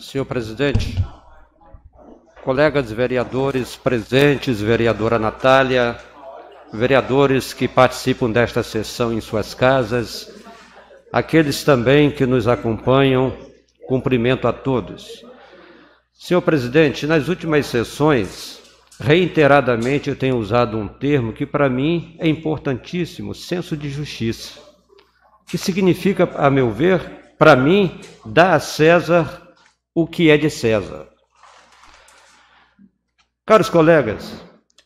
Senhor presidente, colegas vereadores presentes, vereadora Natália, vereadores que participam desta sessão em suas casas, aqueles também que nos acompanham, cumprimento a todos. Senhor presidente, nas últimas sessões, reiteradamente eu tenho usado um termo que para mim é importantíssimo, senso de justiça, que significa, a meu ver, para mim, dar a César o que é de César. Caros colegas,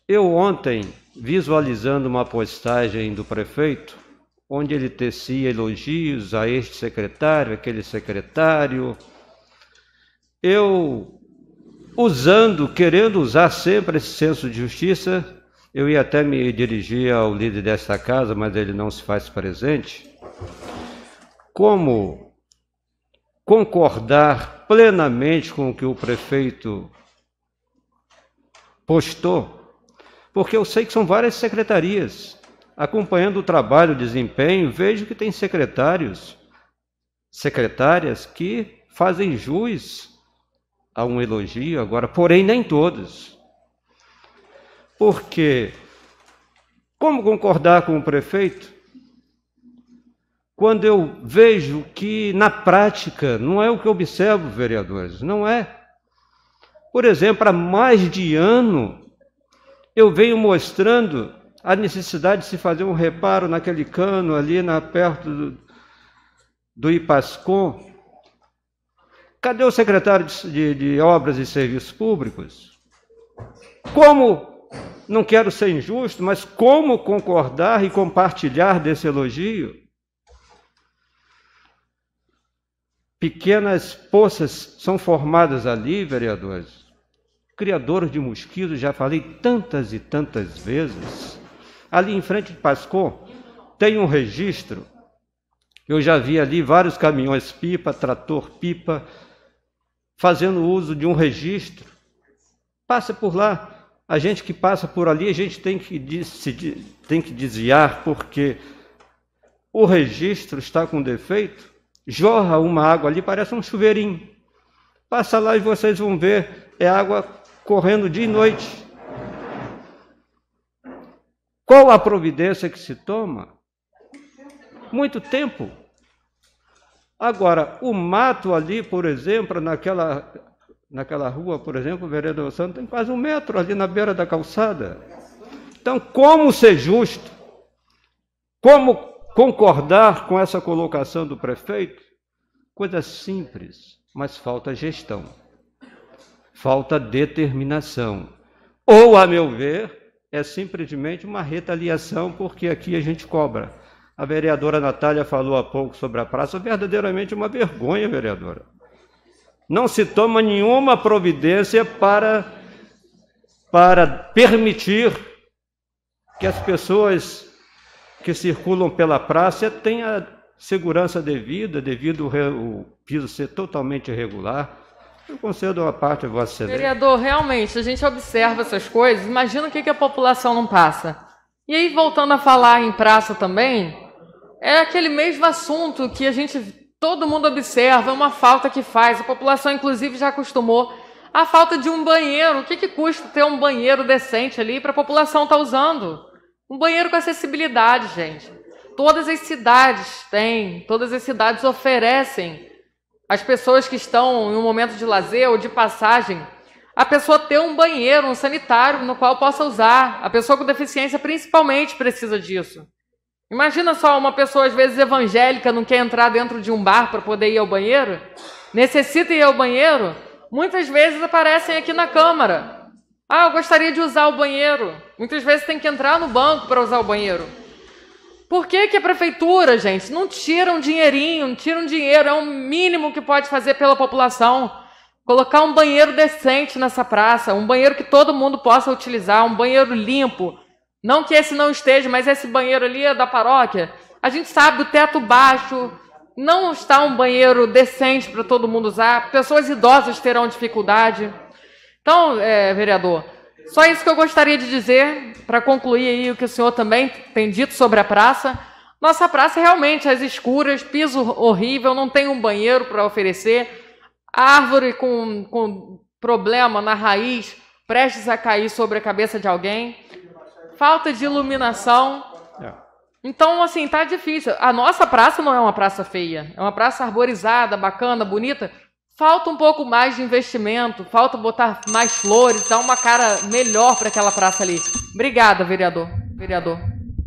eu ontem, visualizando uma postagem do prefeito, onde ele tecia elogios a este secretário, aquele secretário, eu usando, querendo usar sempre esse senso de justiça, eu ia até me dirigir ao líder desta casa, mas ele não se faz presente. Como concordar plenamente com o que o prefeito postou, porque eu sei que são várias secretarias. Acompanhando o trabalho, o desempenho, vejo que tem secretários, secretárias que fazem jus a um elogio agora, porém nem todos. Porque como concordar com o prefeito quando eu vejo que na prática não é o que eu observo, vereadores, não é. Por exemplo, há mais de ano eu venho mostrando a necessidade de se fazer um reparo naquele cano ali na, perto do, do Ipascom. Cadê o secretário de, de, de Obras e Serviços Públicos? Como, não quero ser injusto, mas como concordar e compartilhar desse elogio? Pequenas poças são formadas ali, vereadores. Criadores de mosquitos, já falei tantas e tantas vezes. Ali em frente de Pascô, tem um registro. Eu já vi ali vários caminhões-pipa, trator-pipa, fazendo uso de um registro. Passa por lá. A gente que passa por ali, a gente tem que, se, tem que desviar, porque o registro está com defeito jorra uma água ali, parece um chuveirinho. Passa lá e vocês vão ver, é água correndo dia e noite. Qual a providência que se toma? Muito tempo. Agora, o mato ali, por exemplo, naquela, naquela rua, por exemplo, o vereador Santo tem quase um metro ali na beira da calçada. Então, como ser justo? Como concordar com essa colocação do prefeito? Coisa simples, mas falta gestão, falta determinação. Ou, a meu ver, é simplesmente uma retaliação, porque aqui a gente cobra. A vereadora Natália falou há pouco sobre a praça, verdadeiramente uma vergonha, vereadora. Não se toma nenhuma providência para, para permitir que as pessoas que circulam pela praça têm a segurança devida, devido o piso ser totalmente irregular. Eu concedo uma parte a você. Vereador, realmente, a gente observa essas coisas, imagina o que, que a população não passa. E aí, voltando a falar em praça também, é aquele mesmo assunto que a gente, todo mundo observa, é uma falta que faz. A população, inclusive, já acostumou a falta de um banheiro. O que, que custa ter um banheiro decente ali para a população estar tá usando? Um banheiro com acessibilidade, gente. Todas as cidades têm, todas as cidades oferecem às pessoas que estão em um momento de lazer ou de passagem, a pessoa ter um banheiro, um sanitário no qual possa usar. A pessoa com deficiência principalmente precisa disso. Imagina só uma pessoa às vezes evangélica não quer entrar dentro de um bar para poder ir ao banheiro, necessita ir ao banheiro, muitas vezes aparecem aqui na câmara. Ah, eu gostaria de usar o banheiro. Muitas vezes tem que entrar no banco para usar o banheiro. Por que, que a prefeitura, gente, não tira um dinheirinho, não tira um dinheiro? É o mínimo que pode fazer pela população. Colocar um banheiro decente nessa praça, um banheiro que todo mundo possa utilizar, um banheiro limpo. Não que esse não esteja, mas esse banheiro ali é da paróquia. A gente sabe o teto baixo, não está um banheiro decente para todo mundo usar, pessoas idosas terão dificuldade. Então, é, vereador, só isso que eu gostaria de dizer, para concluir aí o que o senhor também tem dito sobre a praça. Nossa praça é realmente às escuras, piso horrível, não tem um banheiro para oferecer, árvore com, com problema na raiz, prestes a cair sobre a cabeça de alguém, falta de iluminação. É. Então, assim, tá difícil. A nossa praça não é uma praça feia, é uma praça arborizada, bacana, bonita falta um pouco mais de investimento, falta botar mais flores, dar uma cara melhor para aquela praça ali. Obrigada, vereador. Vereador.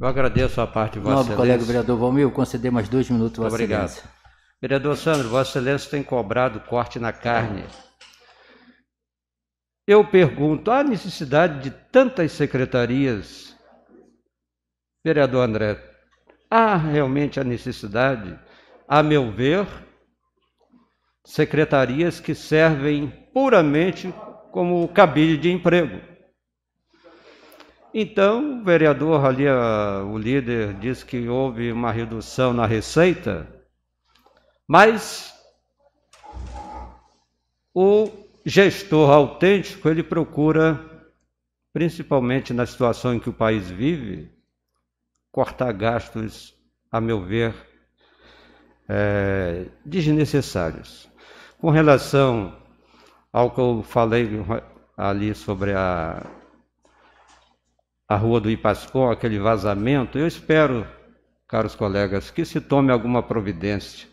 Eu agradeço a parte de Vossa Nobre colega vereador Valmir, conceder mais dois minutos, Vossa Obrigado. Excelência. Vereador Sandro, Vossa Excelência tem cobrado corte na carne. Eu pergunto, há necessidade de tantas secretarias? Vereador André, há realmente a necessidade? A meu ver, secretarias que servem puramente como cabide de emprego. Então, o vereador ali, o líder, disse que houve uma redução na receita, mas o gestor autêntico, ele procura, principalmente na situação em que o país vive, cortar gastos, a meu ver, é, desnecessários. Com relação ao que eu falei ali sobre a, a rua do Ipascó, aquele vazamento, eu espero, caros colegas, que se tome alguma providência.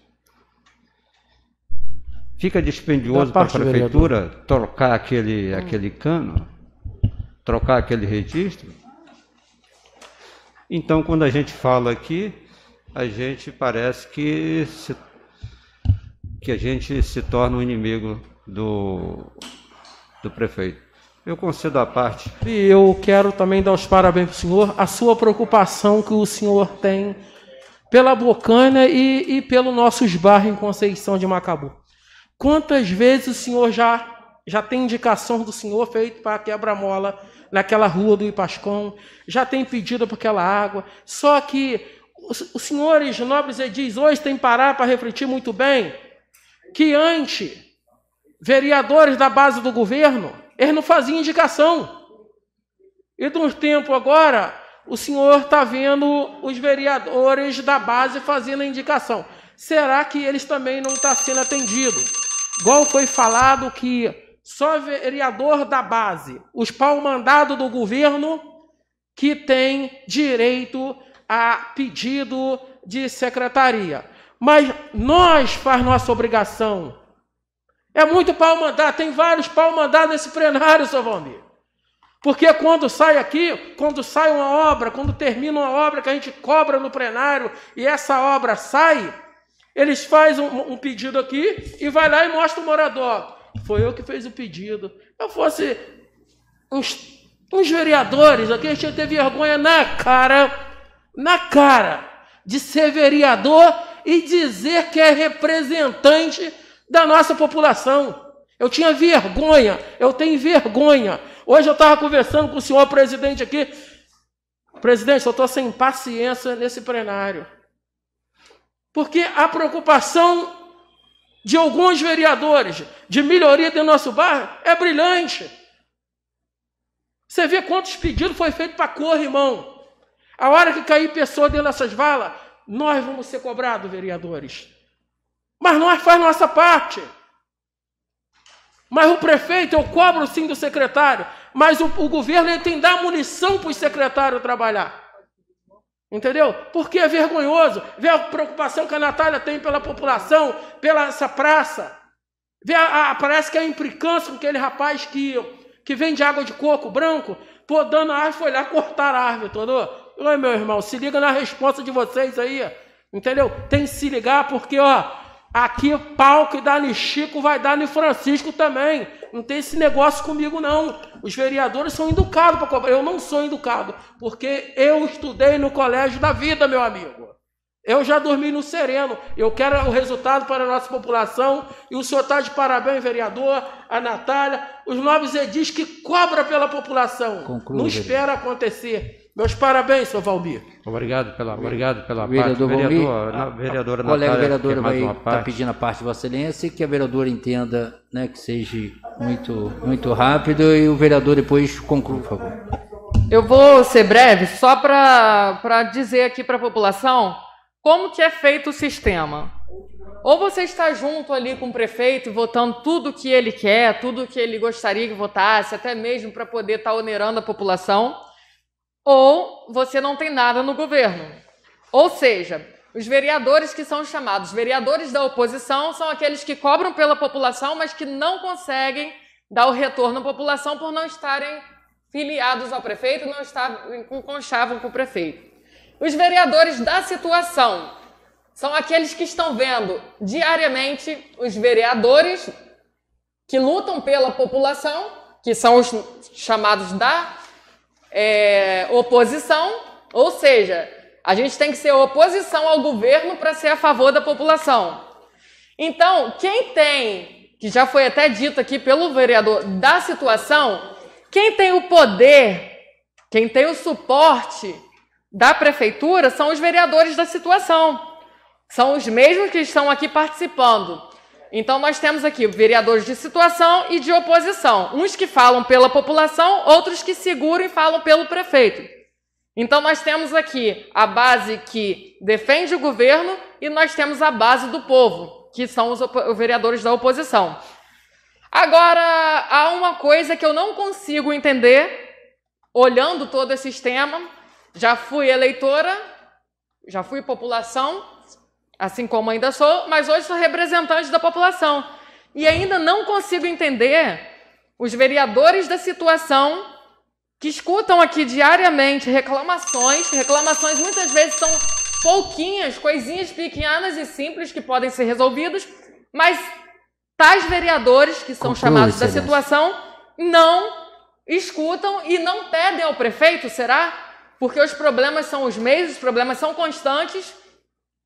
Fica dispendioso para a prefeitura trocar aquele, aquele cano, trocar aquele registro. Então, quando a gente fala aqui, a gente parece que se que a gente se torna um inimigo do, do prefeito. Eu concedo a parte. E eu quero também dar os parabéns para o senhor, a sua preocupação que o senhor tem pela Bocana e, e pelo nossos esbarro em Conceição de Macabu. Quantas vezes o senhor já já tem indicação do senhor feito para quebra-mola naquela rua do Ipascom, já tem pedido para aquela água. Só que os senhores nobres diz hoje tem parar para refletir muito bem que antes vereadores da base do governo, eles não faziam indicação. E de um tempo agora, o senhor está vendo os vereadores da base fazendo a indicação. Será que eles também não estão tá sendo atendidos? Igual foi falado que só vereador da base, os pau-mandado do governo, que tem direito a pedido de secretaria mas nós faz nossa obrigação. É muito pau mandar, tem vários pau mandar nesse plenário, seu Valmir. Porque quando sai aqui, quando sai uma obra, quando termina uma obra que a gente cobra no plenário e essa obra sai, eles fazem um, um pedido aqui e vai lá e mostra o morador. Foi eu que fiz o pedido. Eu fosse uns, uns vereadores aqui, a gente ia ter vergonha na cara, na cara, de ser vereador e dizer que é representante da nossa população. Eu tinha vergonha, eu tenho vergonha. Hoje eu estava conversando com o senhor presidente aqui. Presidente, eu estou sem paciência nesse plenário. Porque a preocupação de alguns vereadores de melhoria do nosso bairro é brilhante. Você vê quantos pedidos foi feito para a cor, irmão. A hora que cair pessoa dentro dessas valas, nós vamos ser cobrados, vereadores. Mas nós faz nossa parte. Mas o prefeito, eu cobro sim do secretário, mas o, o governo ele tem que dar munição para o secretário trabalhar. Entendeu? Porque é vergonhoso. Vê a preocupação que a Natália tem pela população, pela essa praça. Vê a, a, parece que é implicância com aquele rapaz que, que vende água de coco branco, podando a árvore, foi lá cortar a árvore, entendeu? Falei, é, meu irmão, se liga na resposta de vocês aí, entendeu? Tem que se ligar porque, ó, aqui pau que dá no Chico vai dar no Francisco também. Não tem esse negócio comigo, não. Os vereadores são educados para cobrar. Eu não sou educado, porque eu estudei no colégio da vida, meu amigo. Eu já dormi no sereno. Eu quero o resultado para a nossa população. E o senhor está de parabéns, vereador, a Natália, os novos edis que cobra pela população. Conclua, não espera vereador. acontecer. Meus parabéns, seu Valmir. Obrigado pela, obrigado pela vereador parte. Valmir, vereadora, a, vereadora a Natália, colega vereadora vai estar tá pedindo a parte de Vossa Excelência que a vereadora entenda, né, que seja muito, muito rápido e o vereador depois conclua, por favor. Eu vou ser breve, só para dizer aqui para a população como que é feito o sistema. Ou você está junto ali com o prefeito, votando tudo que ele quer, tudo que ele gostaria que votasse, até mesmo para poder estar tá onerando a população você não tem nada no governo. Ou seja, os vereadores que são chamados vereadores da oposição são aqueles que cobram pela população, mas que não conseguem dar o retorno à população por não estarem filiados ao prefeito, não estarem com conchavo com o prefeito. Os vereadores da situação são aqueles que estão vendo diariamente os vereadores que lutam pela população, que são os chamados da é, oposição, ou seja, a gente tem que ser oposição ao governo para ser a favor da população. Então, quem tem, que já foi até dito aqui pelo vereador, da situação, quem tem o poder, quem tem o suporte da prefeitura são os vereadores da situação. São os mesmos que estão aqui participando. Então nós temos aqui vereadores de situação e de oposição, uns que falam pela população, outros que seguram e falam pelo prefeito. Então nós temos aqui a base que defende o governo e nós temos a base do povo, que são os vereadores da oposição. Agora, há uma coisa que eu não consigo entender, olhando todo esse sistema. Já fui eleitora, já fui população, Assim como ainda sou, mas hoje sou representante da população. E ainda não consigo entender os vereadores da situação que escutam aqui diariamente reclamações, reclamações muitas vezes são pouquinhas, coisinhas pequenas e simples que podem ser resolvidas, mas tais vereadores que são chamados excelência. da situação não escutam e não pedem ao prefeito, será? Porque os problemas são os mesmos, os problemas são constantes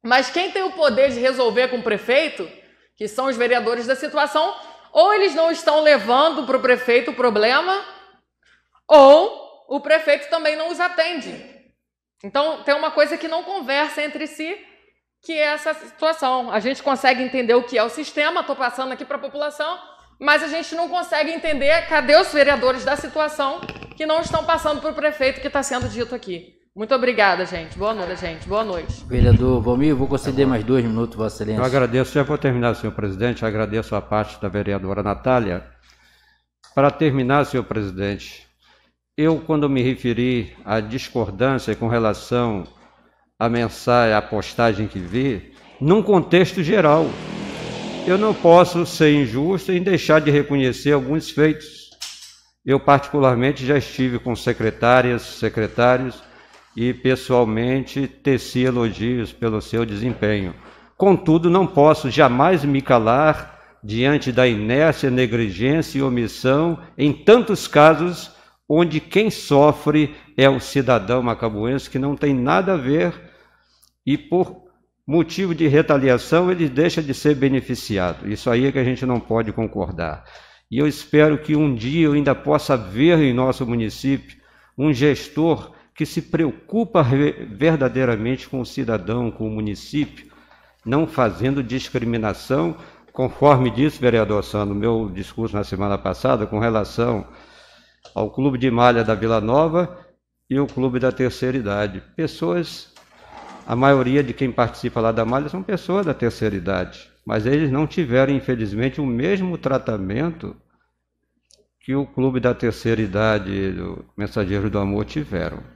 mas quem tem o poder de resolver com o prefeito, que são os vereadores da situação, ou eles não estão levando para o prefeito o problema, ou o prefeito também não os atende. Então, tem uma coisa que não conversa entre si, que é essa situação. A gente consegue entender o que é o sistema, estou passando aqui para a população, mas a gente não consegue entender cadê os vereadores da situação que não estão passando para o prefeito que está sendo dito aqui. Muito obrigada, gente. Boa noite, gente. Boa noite. Vereador Valmir, vou conceder mais dois minutos, Vossa Excelência. Eu agradeço, já vou terminar, senhor presidente. agradeço a parte da vereadora Natália. Para terminar, senhor presidente, eu, quando me referi à discordância com relação à mensagem, à postagem que vi, num contexto geral, eu não posso ser injusto em deixar de reconhecer alguns feitos. Eu, particularmente, já estive com secretárias, secretários e pessoalmente teci elogios pelo seu desempenho. Contudo, não posso jamais me calar diante da inércia, negligência e omissão em tantos casos onde quem sofre é o cidadão macabuense que não tem nada a ver e por motivo de retaliação ele deixa de ser beneficiado. Isso aí é que a gente não pode concordar. E eu espero que um dia eu ainda possa ver em nosso município um gestor que se preocupa verdadeiramente com o cidadão, com o município, não fazendo discriminação, conforme disse, vereador sando no meu discurso na semana passada, com relação ao Clube de Malha da Vila Nova e o Clube da Terceira Idade. Pessoas, a maioria de quem participa lá da Malha são pessoas da terceira idade, mas eles não tiveram, infelizmente, o mesmo tratamento que o Clube da Terceira Idade, do Mensageiro do Amor, tiveram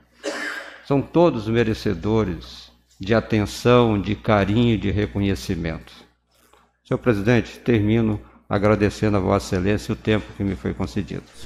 são todos merecedores de atenção, de carinho, de reconhecimento. Senhor presidente, termino agradecendo a Vossa Excelência o tempo que me foi concedido.